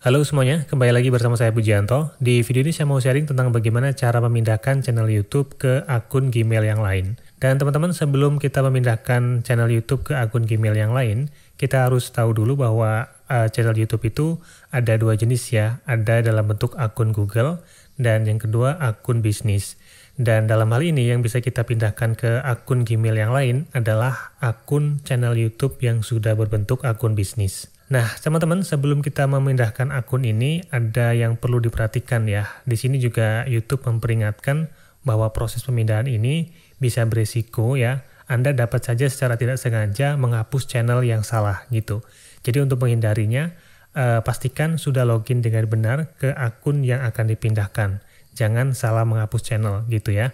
Halo semuanya, kembali lagi bersama saya Pujianto. Di video ini saya mau sharing tentang bagaimana cara memindahkan channel YouTube ke akun Gmail yang lain. Dan teman-teman, sebelum kita memindahkan channel YouTube ke akun Gmail yang lain, kita harus tahu dulu bahwa uh, channel YouTube itu ada dua jenis ya. Ada dalam bentuk akun Google dan yang kedua akun bisnis. Dan dalam hal ini yang bisa kita pindahkan ke akun Gmail yang lain adalah akun channel YouTube yang sudah berbentuk akun bisnis. Nah, teman-teman, sebelum kita memindahkan akun ini, ada yang perlu diperhatikan ya. Di sini juga YouTube memperingatkan bahwa proses pemindahan ini bisa berisiko ya. Anda dapat saja secara tidak sengaja menghapus channel yang salah gitu. Jadi untuk menghindarinya, eh, pastikan sudah login dengan benar ke akun yang akan dipindahkan. Jangan salah menghapus channel gitu ya.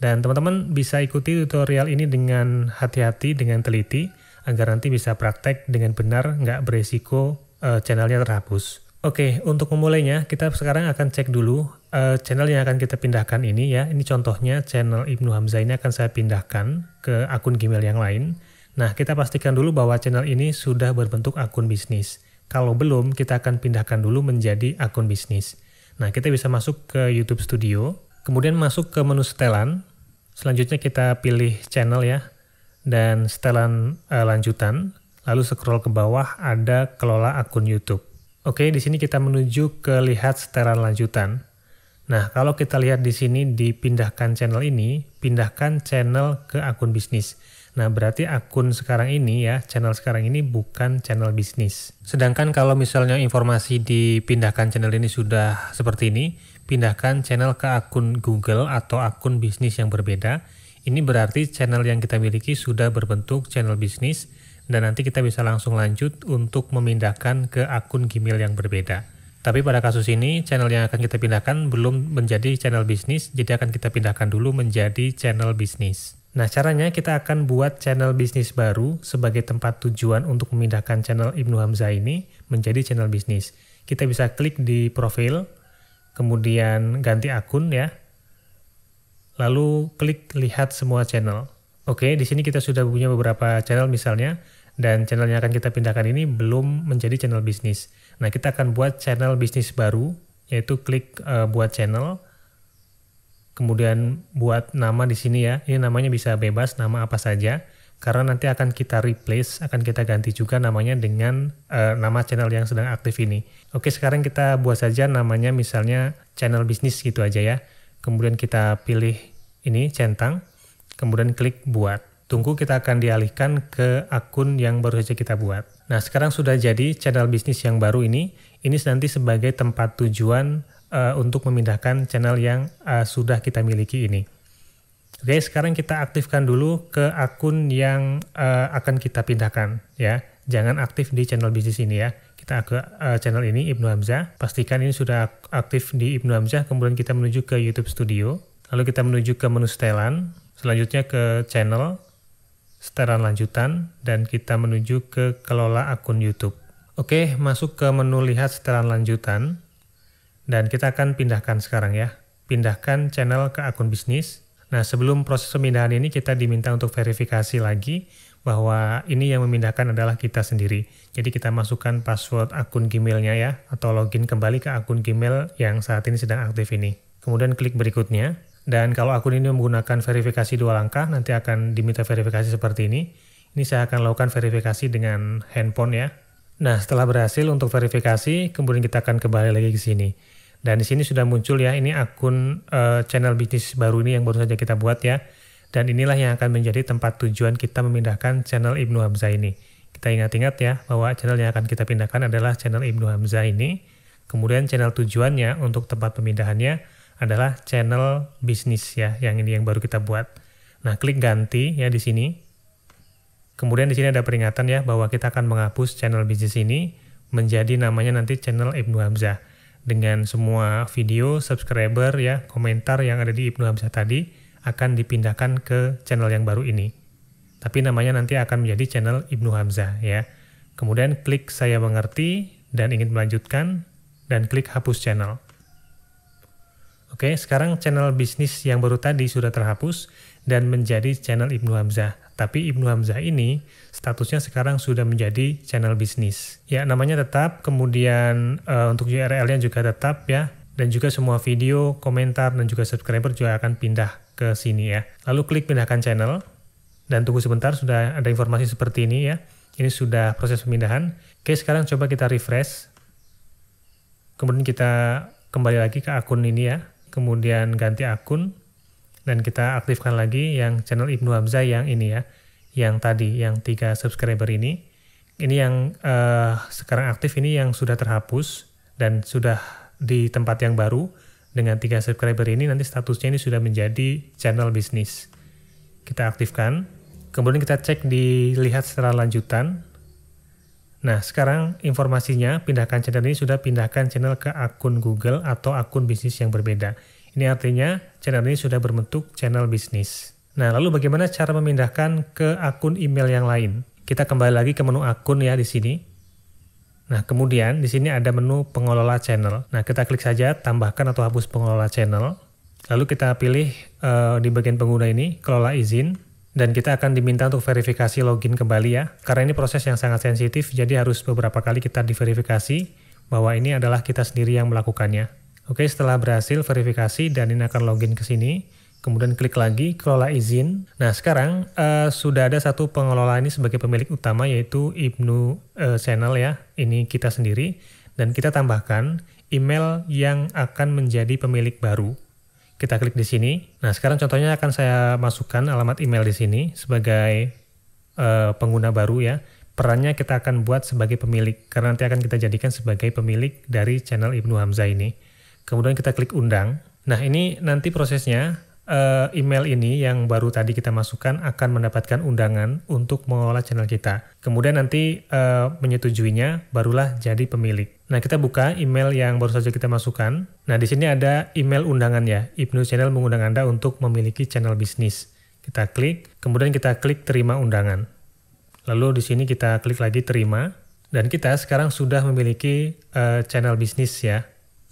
Dan teman-teman bisa ikuti tutorial ini dengan hati-hati, dengan teliti agar nanti bisa praktek dengan benar nggak beresiko uh, channelnya terhapus. Oke, untuk memulainya kita sekarang akan cek dulu uh, channel yang akan kita pindahkan ini ya. Ini contohnya channel Ibnu Hamzah ini akan saya pindahkan ke akun Gmail yang lain. Nah, kita pastikan dulu bahwa channel ini sudah berbentuk akun bisnis. Kalau belum, kita akan pindahkan dulu menjadi akun bisnis. Nah, kita bisa masuk ke YouTube Studio, kemudian masuk ke menu setelan. Selanjutnya kita pilih channel ya dan setelan uh, lanjutan. Lalu scroll ke bawah ada kelola akun YouTube. Oke, di sini kita menuju ke lihat setelan lanjutan. Nah, kalau kita lihat di sini dipindahkan channel ini, pindahkan channel ke akun bisnis. Nah, berarti akun sekarang ini ya, channel sekarang ini bukan channel bisnis. Sedangkan kalau misalnya informasi dipindahkan channel ini sudah seperti ini, pindahkan channel ke akun Google atau akun bisnis yang berbeda, ini berarti channel yang kita miliki sudah berbentuk channel bisnis dan nanti kita bisa langsung lanjut untuk memindahkan ke akun Gmail yang berbeda. Tapi pada kasus ini, channel yang akan kita pindahkan belum menjadi channel bisnis, jadi akan kita pindahkan dulu menjadi channel bisnis. Nah, caranya kita akan buat channel bisnis baru sebagai tempat tujuan untuk memindahkan channel Ibnu Hamzah ini menjadi channel bisnis. Kita bisa klik di profil, kemudian ganti akun ya, lalu klik lihat semua channel. Oke, di sini kita sudah punya beberapa channel misalnya, dan channel yang akan kita pindahkan ini belum menjadi channel bisnis. Nah, kita akan buat channel bisnis baru, yaitu klik uh, buat channel, kemudian buat nama di sini ya. Ini namanya bisa bebas, nama apa saja, karena nanti akan kita replace, akan kita ganti juga namanya dengan uh, nama channel yang sedang aktif ini. Oke, sekarang kita buat saja namanya misalnya channel bisnis gitu aja ya kemudian kita pilih ini centang, kemudian klik buat. Tunggu kita akan dialihkan ke akun yang baru saja kita buat. Nah, sekarang sudah jadi channel bisnis yang baru ini. Ini nanti sebagai tempat tujuan uh, untuk memindahkan channel yang uh, sudah kita miliki ini. Oke, sekarang kita aktifkan dulu ke akun yang uh, akan kita pindahkan ya. Jangan aktif di channel bisnis ini ya kita ke eh, channel ini Ibnu Hamzah. Pastikan ini sudah aktif di Ibnu Hamzah, kemudian kita menuju ke YouTube Studio, lalu kita menuju ke menu setelan, selanjutnya ke channel, setelan lanjutan, dan kita menuju ke kelola akun YouTube. Oke, masuk ke menu lihat setelan lanjutan, dan kita akan pindahkan sekarang ya. Pindahkan channel ke akun bisnis. Nah, sebelum proses pemindahan ini kita diminta untuk verifikasi lagi bahwa ini yang memindahkan adalah kita sendiri. Jadi kita masukkan password akun Gmailnya ya, atau login kembali ke akun Gmail yang saat ini sedang aktif ini. Kemudian klik berikutnya, dan kalau akun ini menggunakan verifikasi dua langkah, nanti akan diminta verifikasi seperti ini. Ini saya akan lakukan verifikasi dengan handphone ya. Nah, setelah berhasil untuk verifikasi, kemudian kita akan kembali lagi ke sini. Dan di sini sudah muncul ya, ini akun uh, channel bisnis baru ini yang baru saja kita buat ya dan inilah yang akan menjadi tempat tujuan kita memindahkan channel Ibnu Hamzah ini. Kita ingat-ingat ya bahwa channel yang akan kita pindahkan adalah channel Ibnu Hamzah ini. Kemudian channel tujuannya untuk tempat pemindahannya adalah channel bisnis ya, yang ini yang baru kita buat. Nah, klik ganti ya di sini. Kemudian di sini ada peringatan ya bahwa kita akan menghapus channel bisnis ini menjadi namanya nanti channel Ibnu Hamzah dengan semua video, subscriber ya, komentar yang ada di Ibnu Hamzah tadi akan dipindahkan ke channel yang baru ini. Tapi namanya nanti akan menjadi channel Ibnu Hamzah ya. Kemudian klik saya mengerti dan ingin melanjutkan dan klik hapus channel. Oke, sekarang channel bisnis yang baru tadi sudah terhapus dan menjadi channel Ibnu Hamzah. Tapi Ibnu Hamzah ini statusnya sekarang sudah menjadi channel bisnis. Ya, namanya tetap, kemudian e, untuk URL-nya juga tetap ya dan juga semua video, komentar, dan juga subscriber juga akan pindah ke sini ya. Lalu klik pindahkan channel, dan tunggu sebentar sudah ada informasi seperti ini ya. Ini sudah proses pemindahan. Oke, sekarang coba kita refresh. Kemudian kita kembali lagi ke akun ini ya. Kemudian ganti akun, dan kita aktifkan lagi yang channel Ibnu Hamzah yang ini ya. Yang tadi, yang tiga subscriber ini. Ini yang uh, sekarang aktif, ini yang sudah terhapus, dan sudah di tempat yang baru dengan 3 subscriber ini nanti statusnya ini sudah menjadi channel bisnis. Kita aktifkan. Kemudian kita cek dilihat secara lanjutan. Nah, sekarang informasinya pindahkan channel ini sudah pindahkan channel ke akun Google atau akun bisnis yang berbeda. Ini artinya channel ini sudah berbentuk channel bisnis. Nah, lalu bagaimana cara memindahkan ke akun email yang lain? Kita kembali lagi ke menu akun ya di sini. Nah, kemudian di sini ada menu pengelola channel. Nah, kita klik saja tambahkan atau hapus pengelola channel. Lalu kita pilih uh, di bagian pengguna ini, kelola izin. Dan kita akan diminta untuk verifikasi login kembali ya. Karena ini proses yang sangat sensitif, jadi harus beberapa kali kita diverifikasi bahwa ini adalah kita sendiri yang melakukannya. Oke, setelah berhasil verifikasi dan ini akan login ke sini kemudian klik lagi kelola izin. Nah sekarang uh, sudah ada satu pengelola ini sebagai pemilik utama yaitu Ibnu uh, eh, Channel ya, ini kita sendiri. Dan kita tambahkan email yang akan menjadi pemilik baru. Kita klik di sini. Nah sekarang contohnya akan saya masukkan alamat email di sini sebagai uh, pengguna baru ya. Perannya kita akan buat sebagai pemilik karena nanti akan kita jadikan sebagai pemilik dari channel Ibnu Hamzah ini. Kemudian kita klik undang. Nah, ini nanti prosesnya uh, email ini yang baru tadi kita masukkan akan mendapatkan undangan untuk mengelola channel kita. Kemudian nanti uh, menyetujuinya barulah jadi pemilik. Nah, kita buka email yang baru saja kita masukkan. Nah, di sini ada email undangan ya. Ibnu Channel mengundang Anda untuk memiliki channel bisnis. Kita klik, kemudian kita klik terima undangan. Lalu di sini kita klik lagi terima dan kita sekarang sudah memiliki uh, channel bisnis ya.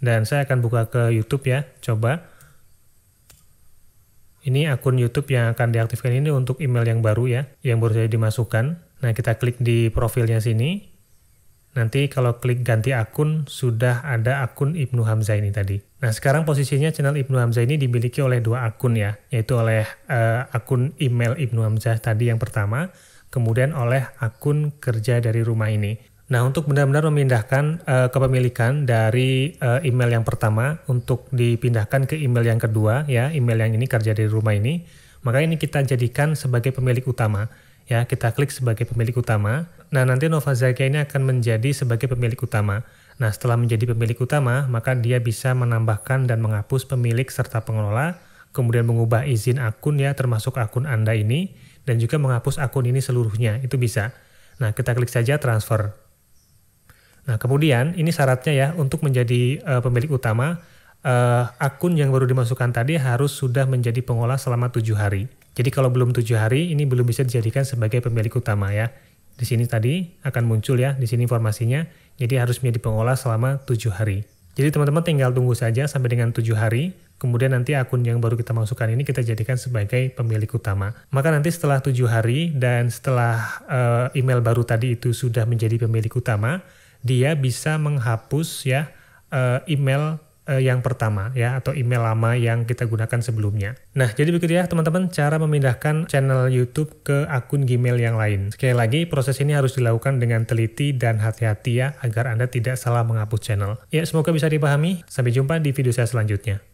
Dan saya akan buka ke YouTube ya. Coba ini akun YouTube yang akan diaktifkan ini untuk email yang baru ya, yang baru saja dimasukkan. Nah, kita klik di profilnya sini. Nanti kalau klik ganti akun, sudah ada akun Ibnu Hamzah ini tadi. Nah, sekarang posisinya channel Ibnu Hamzah ini dimiliki oleh dua akun ya, yaitu oleh uh, akun email Ibnu Hamzah tadi yang pertama, kemudian oleh akun kerja dari rumah ini. Nah, untuk benar-benar memindahkan uh, kepemilikan dari uh, email yang pertama untuk dipindahkan ke email yang kedua, ya, email yang ini kerja dari rumah ini, maka ini kita jadikan sebagai pemilik utama. Ya, kita klik sebagai pemilik utama. Nah, nanti Nova Zakia ini akan menjadi sebagai pemilik utama. Nah, setelah menjadi pemilik utama, maka dia bisa menambahkan dan menghapus pemilik serta pengelola, kemudian mengubah izin akun ya, termasuk akun Anda ini, dan juga menghapus akun ini seluruhnya, itu bisa. Nah, kita klik saja transfer. Nah, kemudian ini syaratnya ya untuk menjadi uh, pemilik utama uh, akun yang baru dimasukkan tadi harus sudah menjadi pengolah selama tujuh hari. Jadi kalau belum tujuh hari ini belum bisa dijadikan sebagai pemilik utama ya. Di sini tadi akan muncul ya di sini informasinya. Jadi harus menjadi pengolah selama tujuh hari. Jadi teman-teman tinggal tunggu saja sampai dengan tujuh hari. Kemudian nanti akun yang baru kita masukkan ini kita jadikan sebagai pemilik utama. Maka nanti setelah tujuh hari dan setelah uh, email baru tadi itu sudah menjadi pemilik utama, dia bisa menghapus ya eh, email eh, yang pertama ya atau email lama yang kita gunakan sebelumnya. Nah, jadi begitu ya teman-teman cara memindahkan channel YouTube ke akun Gmail yang lain. Sekali lagi proses ini harus dilakukan dengan teliti dan hati-hati ya agar Anda tidak salah menghapus channel. Ya, semoga bisa dipahami. Sampai jumpa di video saya selanjutnya.